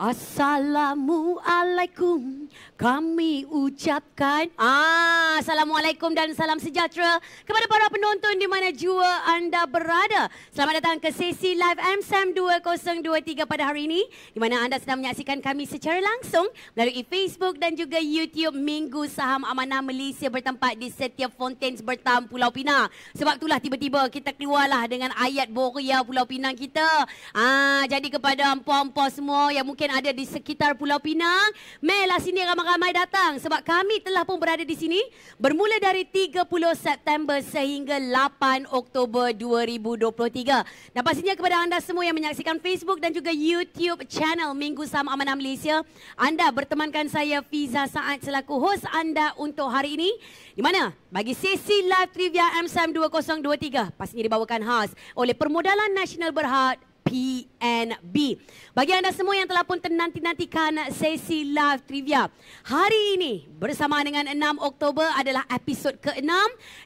Assalamualaikum kami ucapkan ah assalamualaikum dan salam sejahtera kepada para penonton di mana jua anda berada. Selamat datang ke sesi live MSM 2023 pada hari ini di mana anda sedang menyaksikan kami secara langsung melalui Facebook dan juga YouTube Minggu Saham Amanah Malaysia bertempat di Setia Fontaines Bertam Pulau Pinang. Sebab itulah tiba-tiba kita keluarlah dengan ayat Boria Pulau Pinang kita. Ah jadi kepada empu-empu semua yang mungkin yang ada di sekitar Pulau Pinang. Mailah sini ramai-ramai datang sebab kami telah pun berada di sini bermula dari 30 September sehingga 8 Oktober 2023. Dan pastinya kepada anda semua yang menyaksikan Facebook dan juga YouTube channel Minggu Sam Amanah Malaysia, anda bertemankan saya Fiza Saad selaku hos anda untuk hari ini. Di mana? Bagi sesi live trivia MSM 2023 pastinya dibawakan khas oleh Permodalan Nasional Berhad PNB. Bagi anda semua yang telah pun tenanti-nantikan sesi live trivia. Hari ini bersama dengan 6 Oktober adalah episod ke-6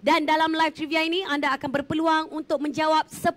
dan dalam live trivia ini anda akan berpeluang untuk menjawab 10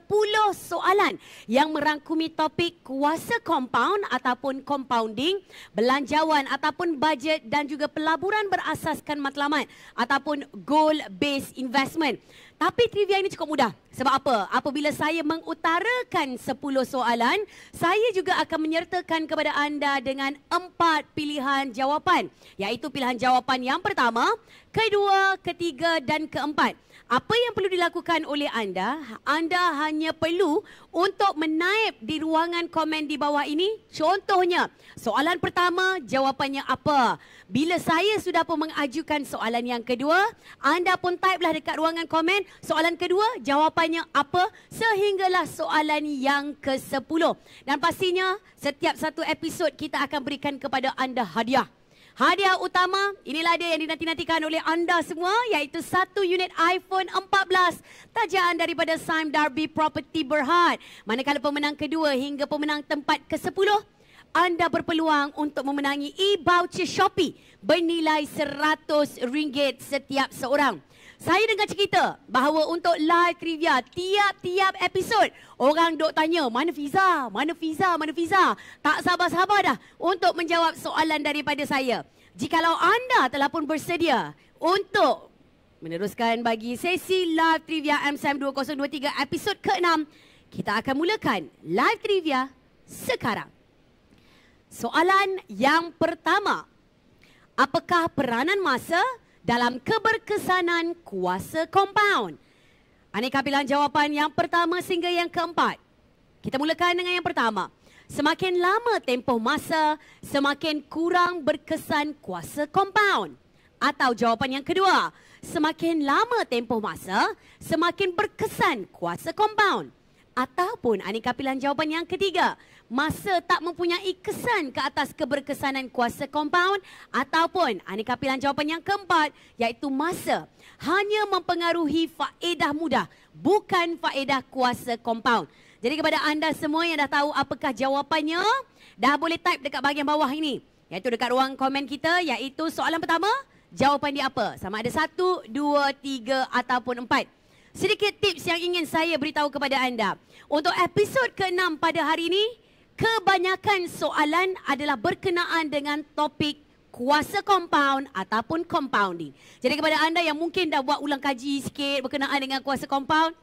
soalan yang merangkumi topik kuasa compound ataupun compounding, belanjawan ataupun bajet dan juga pelaburan berasaskan matlamat ataupun goal based investment. Tapi trivia ini cukup mudah. Sebab apa? Apabila saya mengutarakan 10 soalan, saya juga akan menyertakan kepada anda dengan empat pilihan jawapan. Iaitu pilihan jawapan yang pertama, kedua, ketiga dan keempat. Apa yang perlu dilakukan oleh anda, anda hanya perlu untuk menaip di ruangan komen di bawah ini. Contohnya, soalan pertama, jawapannya apa? Bila saya sudah pun mengajukan soalan yang kedua, anda pun taiplah dekat ruangan komen. Soalan kedua, jawapannya apa? Sehinggalah soalan yang ke-10. Dan pastinya, setiap satu episod kita akan berikan kepada anda hadiah. Hadiah utama, inilah dia yang dinanti-nantikan oleh anda semua iaitu satu unit iPhone 14 tajaan daripada Sime Darby Property Berhad. Manakala pemenang kedua hingga pemenang tempat ke-10, anda berpeluang untuk memenangi e-voucher Shopee bernilai RM100 setiap seorang. Saya dengar cerita bahawa untuk live trivia tiap-tiap episod orang dok tanya, "Mana Fiza? Mana Fiza? Mana Fiza?" Tak sabar-sabar dah untuk menjawab soalan daripada saya. Jikalau anda telah pun bersedia untuk meneruskan bagi sesi live trivia MSM 2023 episod ke-6, kita akan mulakan live trivia sekarang. Soalan yang pertama, apakah peranan masa dalam keberkesanan kuasa compound. Aneka pilihan jawapan yang pertama sehingga yang keempat. Kita mulakan dengan yang pertama. Semakin lama tempoh masa, semakin kurang berkesan kuasa compound. Atau jawapan yang kedua. Semakin lama tempoh masa, semakin berkesan kuasa compound. Ataupun aneka pilihan jawapan yang ketiga masa tak mempunyai kesan ke atas keberkesanan kuasa compound ataupun aneka ah, pilihan jawapan yang keempat iaitu masa hanya mempengaruhi faedah mudah bukan faedah kuasa compound. Jadi kepada anda semua yang dah tahu apakah jawapannya dah boleh type dekat bahagian bawah ini iaitu dekat ruang komen kita iaitu soalan pertama jawapan dia apa sama ada satu, dua, tiga ataupun empat. Sedikit tips yang ingin saya beritahu kepada anda. Untuk episod ke-6 pada hari ini, kebanyakan soalan adalah berkenaan dengan topik kuasa compound ataupun compounding. Jadi kepada anda yang mungkin dah buat ulang kaji sikit berkenaan dengan kuasa compound,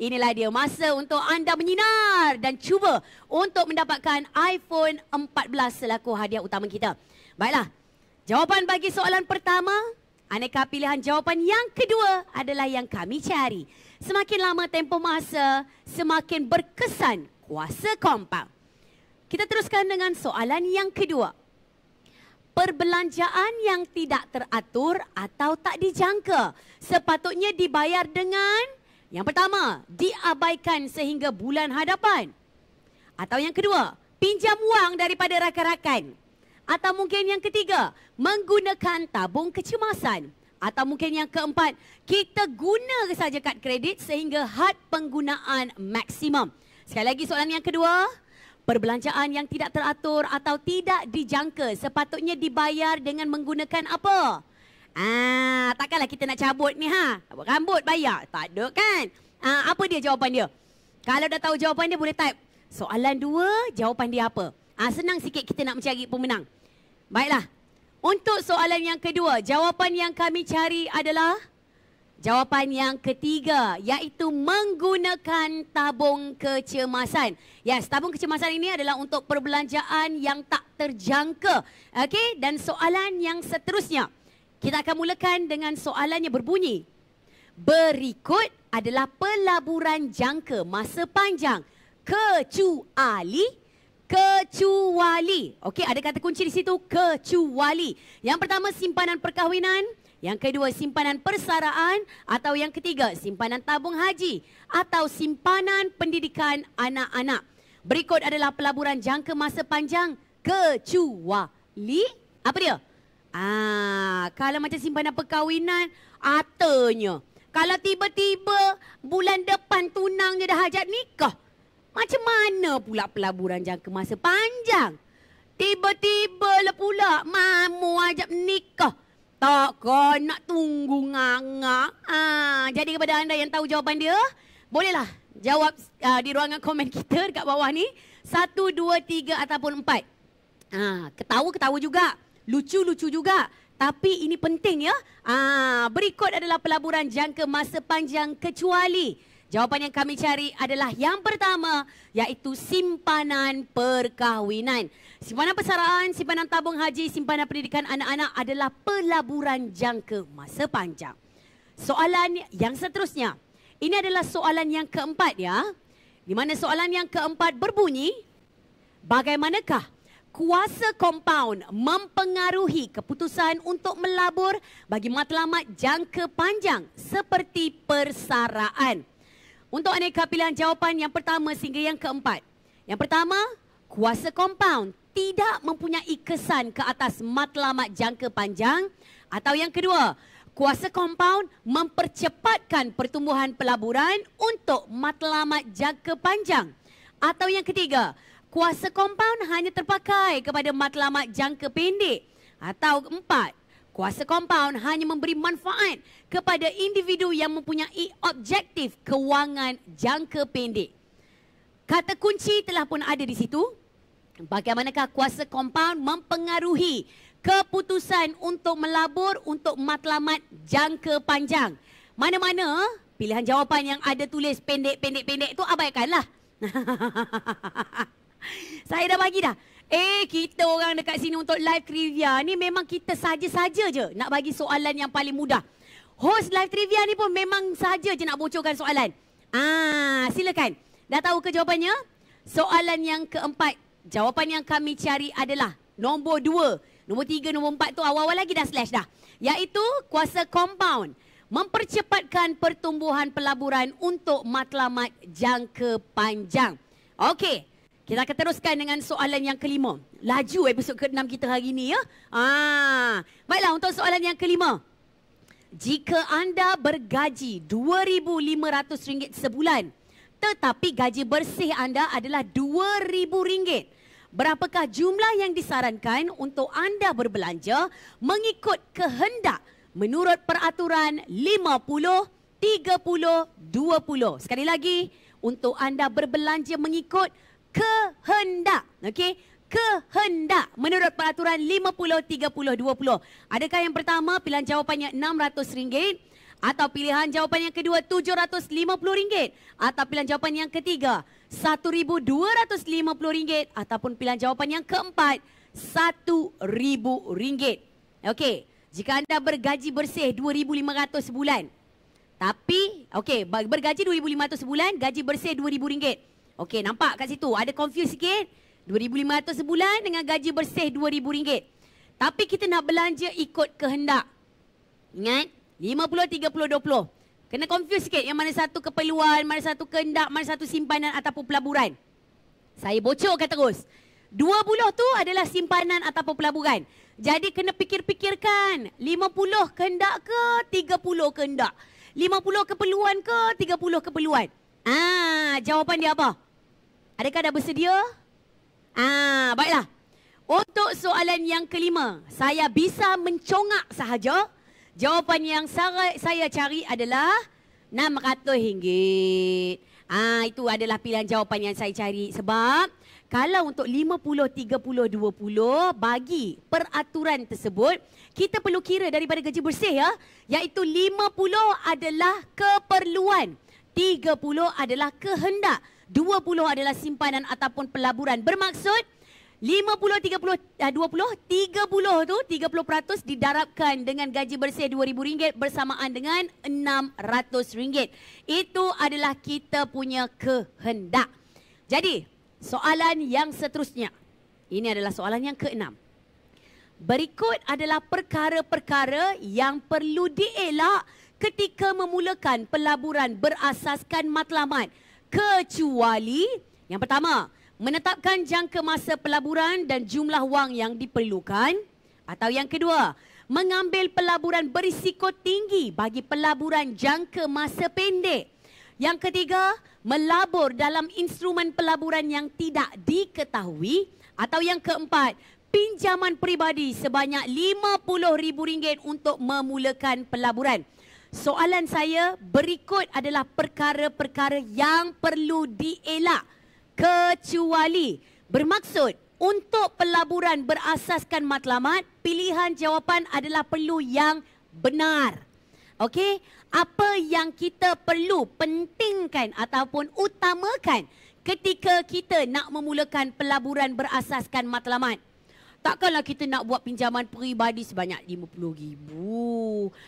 inilah dia masa untuk anda menyinar dan cuba untuk mendapatkan iPhone 14 selaku hadiah utama kita. Baiklah, jawapan bagi soalan pertama, aneka pilihan jawapan yang kedua adalah yang kami cari. Semakin lama tempoh masa, semakin berkesan kuasa compound. Kita teruskan dengan soalan yang kedua. Perbelanjaan yang tidak teratur atau tak dijangka sepatutnya dibayar dengan yang pertama, diabaikan sehingga bulan hadapan. Atau yang kedua, pinjam wang daripada rakan-rakan. Atau mungkin yang ketiga, menggunakan tabung kecemasan. Atau mungkin yang keempat, kita guna saja kad kredit sehingga had penggunaan maksimum. Sekali lagi soalan yang kedua, Perbelanjaan yang tidak teratur atau tidak dijangka sepatutnya dibayar dengan menggunakan apa? Ah, takkanlah kita nak cabut ni ha. Rambut bayar. Tak ada kan? Ah, apa dia jawapan dia? Kalau dah tahu jawapan dia boleh type. Soalan dua, jawapan dia apa? Ah, senang sikit kita nak mencari pemenang. Baiklah. Untuk soalan yang kedua, jawapan yang kami cari adalah... Jawapan yang ketiga iaitu menggunakan tabung kecemasan. Yes, tabung kecemasan ini adalah untuk perbelanjaan yang tak terjangka. Okey, dan soalan yang seterusnya. Kita akan mulakan dengan soalan yang berbunyi. Berikut adalah pelaburan jangka masa panjang kecuali kecuali. Okey, ada kata kunci di situ kecuali. Yang pertama simpanan perkahwinan. Yang kedua, simpanan persaraan atau yang ketiga, simpanan tabung haji atau simpanan pendidikan anak-anak. Berikut adalah pelaburan jangka masa panjang kecuali apa dia? Ah, kalau macam simpanan perkahwinan, atanya. Kalau tiba-tiba bulan depan tunangnya dah hajat nikah, macam mana pula pelaburan jangka masa panjang? Tiba-tiba lah pula mamu ajak nikah. Tak kan nak tunggu nganga. Ha, jadi kepada anda yang tahu jawapan dia, bolehlah jawab uh, di ruangan komen kita dekat bawah ni. Satu, dua, tiga ataupun empat. Ha, ketawa-ketawa juga. Lucu-lucu juga. Tapi ini penting ya. Ha, berikut adalah pelaburan jangka masa panjang kecuali... Jawapan yang kami cari adalah yang pertama iaitu simpanan perkahwinan. Simpanan persaraan, simpanan tabung haji, simpanan pendidikan anak-anak adalah pelaburan jangka masa panjang. Soalan yang seterusnya. Ini adalah soalan yang keempat ya. Di mana soalan yang keempat berbunyi, bagaimanakah kuasa kompaun mempengaruhi keputusan untuk melabur bagi matlamat jangka panjang seperti persaraan? Untuk aneka pilihan jawapan yang pertama sehingga yang keempat. Yang pertama, kuasa compound tidak mempunyai kesan ke atas matlamat jangka panjang. Atau yang kedua, kuasa compound mempercepatkan pertumbuhan pelaburan untuk matlamat jangka panjang. Atau yang ketiga, kuasa compound hanya terpakai kepada matlamat jangka pendek. Atau empat, Kuasa compound hanya memberi manfaat kepada individu yang mempunyai objektif kewangan jangka pendek. Kata kunci telah pun ada di situ. Bagaimanakah kuasa compound mempengaruhi keputusan untuk melabur untuk matlamat jangka panjang? Mana-mana pilihan jawapan yang ada tulis pendek-pendek-pendek itu abaikanlah. Saya dah bagi dah. Eh, kita orang dekat sini untuk live trivia ni memang kita saja-saja je nak bagi soalan yang paling mudah. Host live trivia ni pun memang saja je nak bocorkan soalan. Ah, silakan. Dah tahu ke jawapannya? Soalan yang keempat. Jawapan yang kami cari adalah nombor dua. Nombor tiga, nombor empat tu awal-awal lagi dah slash dah. Iaitu kuasa compound. Mempercepatkan pertumbuhan pelaburan untuk matlamat jangka panjang. Okey. Kita akan teruskan dengan soalan yang kelima. Laju episod ke-6 kita hari ini ya. Ah. Baiklah untuk soalan yang kelima. Jika anda bergaji RM2,500 sebulan tetapi gaji bersih anda adalah RM2,000. Berapakah jumlah yang disarankan untuk anda berbelanja mengikut kehendak menurut peraturan 50, 30, 20? Sekali lagi, untuk anda berbelanja mengikut kehendak. Okey, kehendak menurut peraturan 50 30 20. Adakah yang pertama pilihan jawapannya RM600 atau pilihan jawapan yang kedua RM750 atau pilihan jawapan yang ketiga RM1250 ataupun pilihan jawapan yang keempat RM1000. Okey, jika anda bergaji bersih RM2500 sebulan tapi okey bergaji RM2500 sebulan gaji bersih RM2000 Okey, nampak kat situ? Ada confuse sikit? 2500 sebulan dengan gaji bersih 2,000 ringgit. Tapi kita nak belanja ikut kehendak. Ingat? 50, 30, 20. Kena confuse sikit yang mana satu keperluan, mana satu kehendak, mana satu simpanan ataupun pelaburan. Saya bocorkan terus. 20 tu adalah simpanan ataupun pelaburan. Jadi kena fikir-fikirkan. 50 kehendak ke 30 kehendak? 50 keperluan ke 30 keperluan? Ah, jawapan dia apa? Adakah dah bersedia? Ah, baiklah. Untuk soalan yang kelima, saya bisa mencongak sahaja. Jawapan yang saya cari adalah RM600. Ah, itu adalah pilihan jawapan yang saya cari sebab kalau untuk 50, 30, 20 bagi peraturan tersebut, kita perlu kira daripada gaji bersih ya, iaitu 50 adalah keperluan. 30 adalah kehendak. 20 adalah simpanan ataupun pelaburan. Bermaksud 50-30-20, 30% eh, didarabkan dengan gaji bersih RM2,000 bersamaan dengan RM600. Itu adalah kita punya kehendak. Jadi, soalan yang seterusnya. Ini adalah soalan yang keenam. Berikut adalah perkara-perkara yang perlu dielak ketika memulakan pelaburan berasaskan matlamat kecuali yang pertama, menetapkan jangka masa pelaburan dan jumlah wang yang diperlukan atau yang kedua, mengambil pelaburan berisiko tinggi bagi pelaburan jangka masa pendek. Yang ketiga, melabur dalam instrumen pelaburan yang tidak diketahui atau yang keempat, pinjaman peribadi sebanyak RM50,000 untuk memulakan pelaburan. Soalan saya berikut adalah perkara-perkara yang perlu dielak kecuali bermaksud untuk pelaburan berasaskan matlamat, pilihan jawapan adalah perlu yang benar. Okey, apa yang kita perlu pentingkan ataupun utamakan ketika kita nak memulakan pelaburan berasaskan matlamat? Takkanlah kita nak buat pinjaman peribadi sebanyak RM50,000.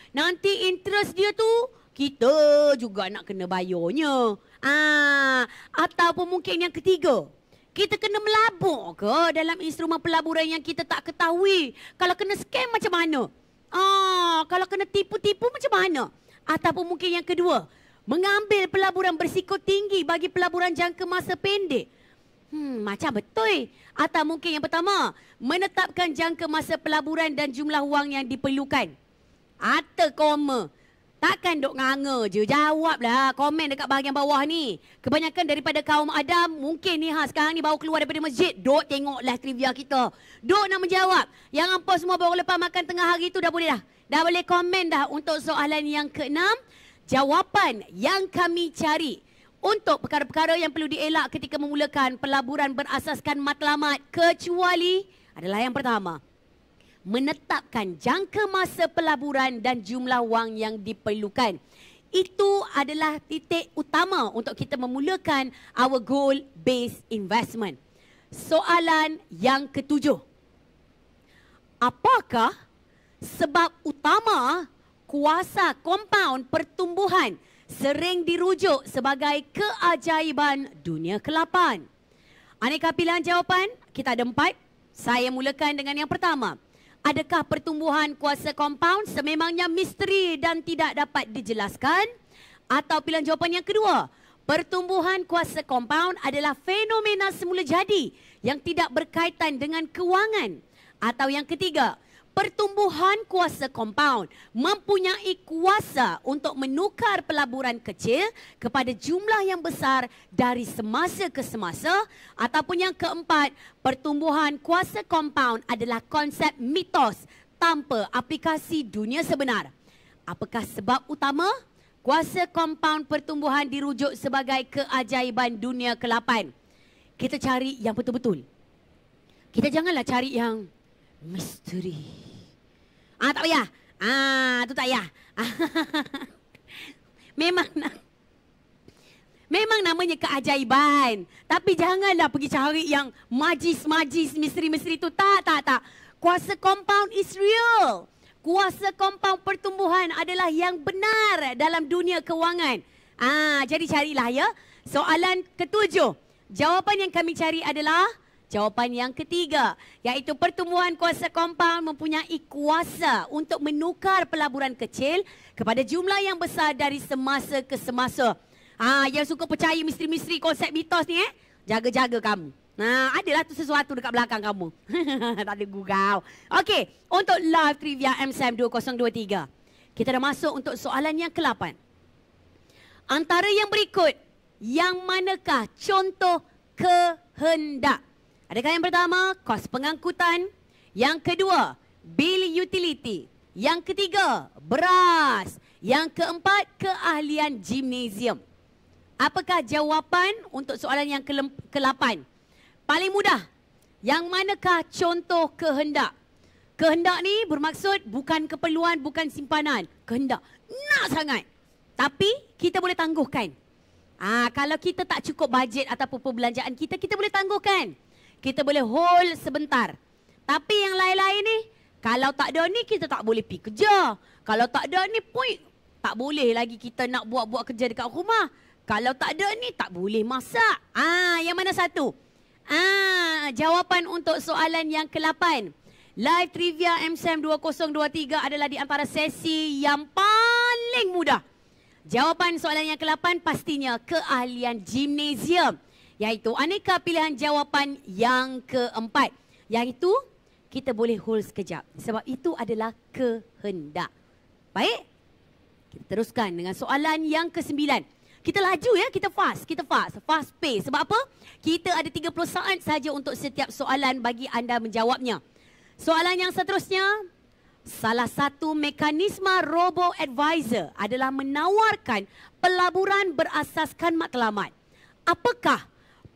Nanti interest dia tu kita juga nak kena bayarnya. Ah, ataupun mungkin yang ketiga, kita kena melabur ke dalam instrumen pelaburan yang kita tak ketahui. Kalau kena scam macam mana? Ah, kalau kena tipu-tipu macam mana? Ataupun mungkin yang kedua, mengambil pelaburan bersiko tinggi bagi pelaburan jangka masa pendek. Hmm, macam betul. Atau mungkin yang pertama, menetapkan jangka masa pelaburan dan jumlah wang yang diperlukan. Atau koma. Takkan duk nganga je. Jawablah komen dekat bahagian bawah ni. Kebanyakan daripada kaum Adam, mungkin ni ha, sekarang ni baru keluar daripada masjid. Duk tengok live trivia kita. Duk nak menjawab. Yang apa semua baru lepas makan tengah hari tu dah boleh dah. Dah boleh komen dah untuk soalan yang keenam. Jawapan yang kami cari untuk perkara-perkara yang perlu dielak ketika memulakan pelaburan berasaskan matlamat kecuali adalah yang pertama menetapkan jangka masa pelaburan dan jumlah wang yang diperlukan. Itu adalah titik utama untuk kita memulakan our goal based investment. Soalan yang ketujuh. Apakah sebab utama kuasa compound pertumbuhan sering dirujuk sebagai keajaiban dunia kelapan? Aneka pilihan jawapan, kita ada empat. Saya mulakan dengan yang pertama. Adakah pertumbuhan kuasa compound sememangnya misteri dan tidak dapat dijelaskan? Atau pilihan jawapan yang kedua, pertumbuhan kuasa compound adalah fenomena semula jadi yang tidak berkaitan dengan kewangan? Atau yang ketiga, pertumbuhan kuasa compound mempunyai kuasa untuk menukar pelaburan kecil kepada jumlah yang besar dari semasa ke semasa ataupun yang keempat pertumbuhan kuasa compound adalah konsep mitos tanpa aplikasi dunia sebenar apakah sebab utama kuasa compound pertumbuhan dirujuk sebagai keajaiban dunia ke-8 kita cari yang betul-betul kita janganlah cari yang misteri Ah tak payah. Ah tu tak payah. Memang nak Memang namanya keajaiban. Tapi janganlah pergi cari yang majis-majis, misteri-misteri itu Tak, tak, tak. Kuasa compound is real. Kuasa compound pertumbuhan adalah yang benar dalam dunia kewangan. Ah, jadi carilah ya. Soalan ketujuh. Jawapan yang kami cari adalah... Jawapan yang ketiga, iaitu pertumbuhan kuasa kompaun mempunyai kuasa untuk menukar pelaburan kecil kepada jumlah yang besar dari semasa ke semasa. Ah, ha, yang suka percaya misteri-misteri konsep mitos ni eh, jaga-jaga kamu. Nah, ha, adalah tu sesuatu dekat belakang kamu. tak ada gugau. Okey, untuk live trivia MSM 2023. Kita dah masuk untuk soalan yang ke-8. Antara yang berikut, yang manakah contoh kehendak? Adakah yang pertama, kos pengangkutan. Yang kedua, bil utility. Yang ketiga, beras. Yang keempat, keahlian gimnasium. Apakah jawapan untuk soalan yang ke-8? Paling mudah, yang manakah contoh kehendak? Kehendak ni bermaksud bukan keperluan, bukan simpanan. Kehendak. Nak sangat. Tapi kita boleh tangguhkan. Ah, ha, Kalau kita tak cukup bajet ataupun perbelanjaan kita, kita boleh tangguhkan kita boleh hold sebentar. Tapi yang lain-lain ni, kalau tak ada ni, kita tak boleh pergi kerja. Kalau tak ada ni, point. Tak boleh lagi kita nak buat-buat kerja dekat rumah. Kalau tak ada ni, tak boleh masak. Ah, yang mana satu? Ah, jawapan untuk soalan yang ke-8. Live Trivia MSM 2023 adalah di antara sesi yang paling mudah. Jawapan soalan yang ke-8 pastinya keahlian gymnasium iaitu aneka pilihan jawapan yang keempat. Yang itu kita boleh hold sekejap sebab itu adalah kehendak. Baik? Kita teruskan dengan soalan yang kesembilan. Kita laju ya, kita fast, kita fast, fast pace. Sebab apa? Kita ada 30 saat saja untuk setiap soalan bagi anda menjawabnya. Soalan yang seterusnya, salah satu mekanisme robo advisor adalah menawarkan pelaburan berasaskan maklumat. Apakah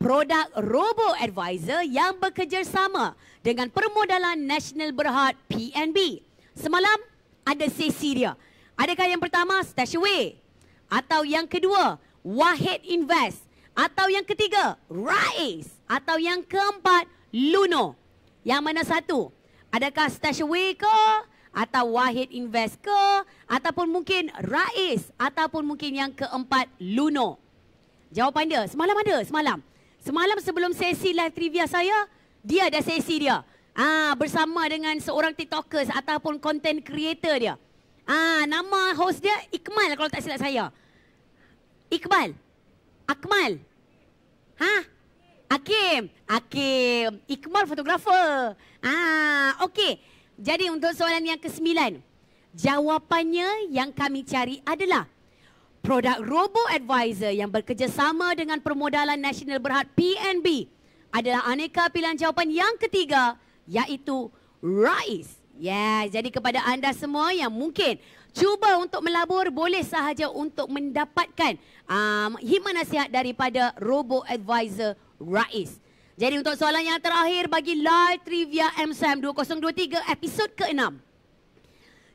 produk Robo Advisor yang bekerjasama dengan Permodalan Nasional Berhad PNB. Semalam ada sesi dia. Adakah yang pertama Stash Away atau yang kedua Wahid Invest atau yang ketiga Rais atau yang keempat Luno? Yang mana satu? Adakah Stash Away ke atau Wahid Invest ke ataupun mungkin Rais ataupun mungkin yang keempat Luno? Jawapan dia semalam ada semalam. Semalam sebelum sesi live trivia saya, dia ada sesi dia. Ah bersama dengan seorang TikToker ataupun content creator dia. Ah nama host dia Iqmal kalau tak silap saya. Iqbal. Akmal. Ha? Akim. Akim. Iqmal fotografer. Ah okey. Jadi untuk soalan yang kesembilan, jawapannya yang kami cari adalah Produk Robo Advisor yang bekerjasama dengan Permodalan Nasional Berhad PNB adalah aneka pilihan jawapan yang ketiga iaitu RAIS. Yes, ya, jadi kepada anda semua yang mungkin cuba untuk melabur boleh sahaja untuk mendapatkan um, hikmah nasihat daripada Robo Advisor RAIS. Jadi untuk soalan yang terakhir bagi Live Trivia MSM 2023 episod ke-6.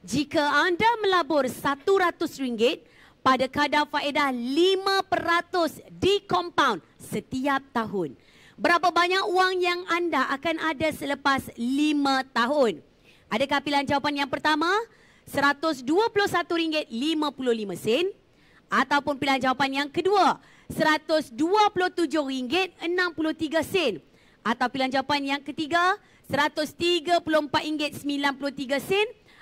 Jika anda melabur RM100, pada kadar faedah 5% di compound setiap tahun. Berapa banyak wang yang anda akan ada selepas 5 tahun? Adakah pilihan jawapan yang pertama RM121.55 ataupun pilihan jawapan yang kedua RM127.63 atau pilihan jawapan yang ketiga RM134.93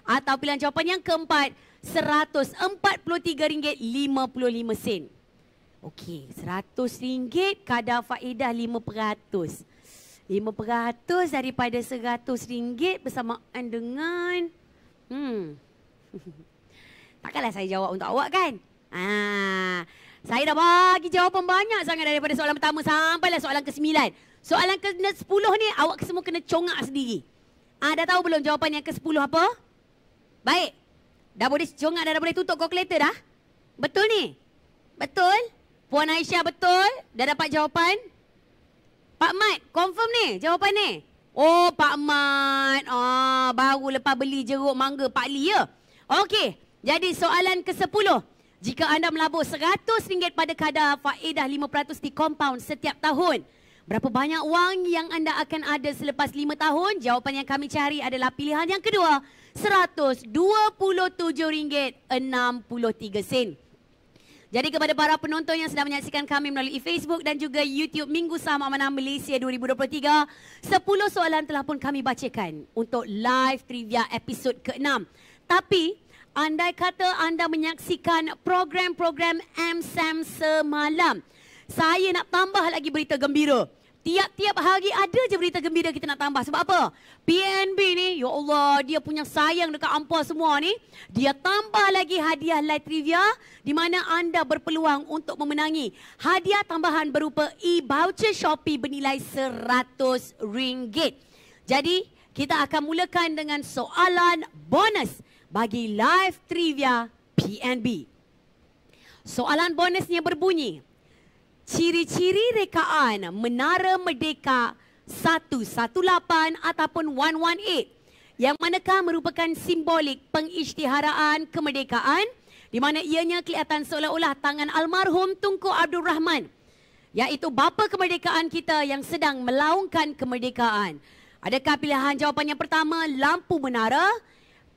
atau pilihan jawapan yang keempat RM143.55. Okey, RM100 kadar faedah 5%. 5% daripada RM100 bersamaan dengan hmm. Takkanlah saya jawab untuk awak kan? Ah Saya dah bagi jawapan banyak sangat daripada soalan pertama sampai lah soalan ke-9. Soalan ke-10 ni awak semua kena congak sendiri. Ah, dah tahu belum jawapan yang ke-10 apa? Baik. Dah boleh congak dah, dah boleh tutup kalkulator dah? Betul ni? Betul? Puan Aisyah betul? Dah dapat jawapan? Pak Mat, confirm ni jawapan ni? Oh, Pak Mat. Oh, baru lepas beli jeruk mangga Pak Li ya? Okey. Jadi soalan ke-10. Jika anda melabur RM100 pada kadar faedah 5% di compound setiap tahun, berapa banyak wang yang anda akan ada selepas 5 tahun? Jawapan yang kami cari adalah pilihan yang kedua. RM127.63 sen. Jadi kepada para penonton yang sedang menyaksikan kami melalui Facebook dan juga YouTube Minggu Sama Amanah Malaysia 2023, 10 soalan telah pun kami bacakan untuk live trivia episod ke-6. Tapi andai kata anda menyaksikan program-program MSAM semalam, saya nak tambah lagi berita gembira. Tiap-tiap hari ada je berita gembira kita nak tambah. Sebab apa? PNB ni, ya Allah, dia punya sayang dekat ampa semua ni. Dia tambah lagi hadiah live trivia di mana anda berpeluang untuk memenangi hadiah tambahan berupa e-voucher Shopee bernilai RM100. Jadi, kita akan mulakan dengan soalan bonus bagi live trivia PNB. Soalan bonusnya berbunyi, ciri-ciri rekaan Menara Merdeka 118 ataupun 118 yang manakah merupakan simbolik pengisytiharaan kemerdekaan di mana ianya kelihatan seolah-olah tangan almarhum Tunku Abdul Rahman iaitu bapa kemerdekaan kita yang sedang melaungkan kemerdekaan. Adakah pilihan jawapan yang pertama lampu menara,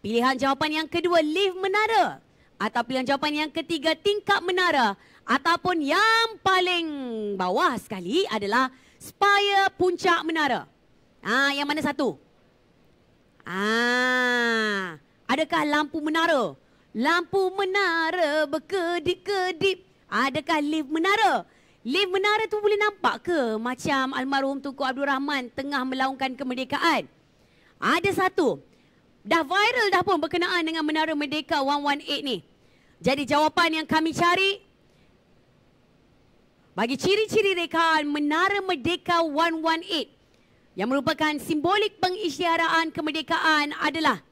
pilihan jawapan yang kedua lift menara atau pilihan jawapan yang ketiga tingkap menara ataupun yang paling bawah sekali adalah spire puncak menara. Ah, yang mana satu? Ah, adakah lampu menara? Lampu menara berkedip-kedip. Adakah lift menara? Lift menara tu boleh nampak ke macam almarhum Tunku Abdul Rahman tengah melaungkan kemerdekaan? Ada satu. Dah viral dah pun berkenaan dengan Menara Merdeka 118 ni. Jadi jawapan yang kami cari bagi ciri-ciri rekaan Menara Merdeka 118 yang merupakan simbolik pengisytiharaan kemerdekaan adalah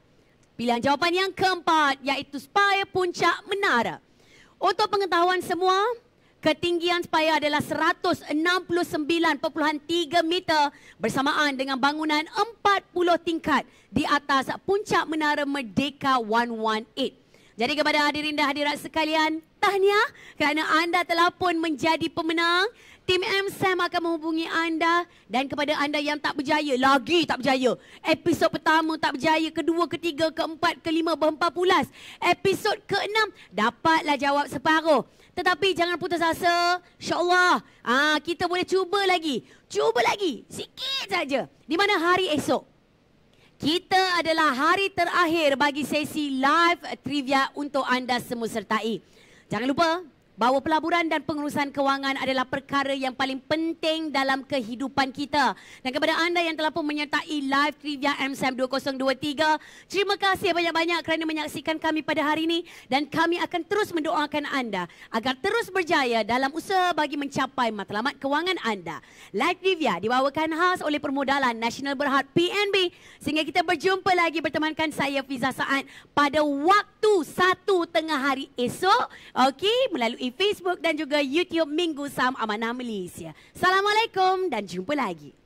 pilihan jawapan yang keempat iaitu spire puncak menara. Untuk pengetahuan semua, ketinggian spire adalah 169.3 meter bersamaan dengan bangunan 40 tingkat di atas puncak Menara Merdeka 118. Jadi kepada hadirin dan hadirat sekalian, tahniah kerana anda telah pun menjadi pemenang. Tim M Sam akan menghubungi anda dan kepada anda yang tak berjaya, lagi tak berjaya. Episod pertama tak berjaya, kedua, ketiga, keempat, kelima, berempat pulas. Episod keenam dapatlah jawab separuh. Tetapi jangan putus asa. InsyaAllah ah, kita boleh cuba lagi. Cuba lagi. Sikit saja. Di mana hari esok? Kita adalah hari terakhir bagi sesi live trivia untuk anda semua sertai. Jangan lupa bahawa pelaburan dan pengurusan kewangan adalah perkara yang paling penting dalam kehidupan kita. Dan kepada anda yang telah pun menyertai live trivia MSM 2023, terima kasih banyak-banyak kerana menyaksikan kami pada hari ini dan kami akan terus mendoakan anda agar terus berjaya dalam usaha bagi mencapai matlamat kewangan anda. Live trivia dibawakan khas oleh Permodalan Nasional Berhad PNB sehingga kita berjumpa lagi bertemankan saya Fiza Saad pada waktu satu tengah hari esok. Okey, melalui di Facebook dan juga YouTube Minggu Sam Amanah Malaysia. Assalamualaikum dan jumpa lagi.